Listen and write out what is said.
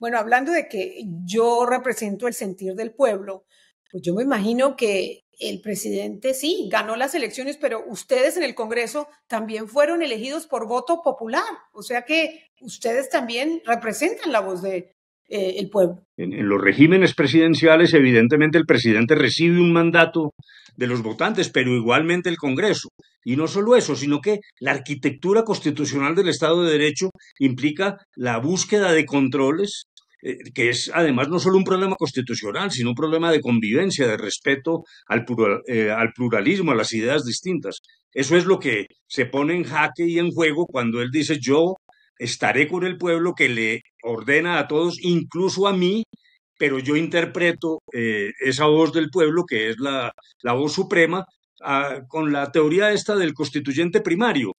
Bueno, hablando de que yo represento el sentir del pueblo, pues yo me imagino que el presidente sí ganó las elecciones, pero ustedes en el Congreso también fueron elegidos por voto popular, o sea que ustedes también representan la voz de, eh, el pueblo. En, los regímenes presidenciales, evidentemente, el presidente recibe un mandato de los votantes, pero igualmente el Congreso. Y no solo eso, sino que la arquitectura constitucional del Estado de Derecho implica la búsqueda de controles eh, que es además no solo un problema constitucional, sino un problema de convivencia, de respeto eh, al pluralismo, a las ideas distintas. Eso es lo que se pone en jaque y en juego cuando él dice yo estaré con el pueblo que le ordena a todos, incluso a mí, pero yo interpreto eh, esa voz del pueblo, que es la, voz suprema, ah, con la teoría esta del constituyente primario.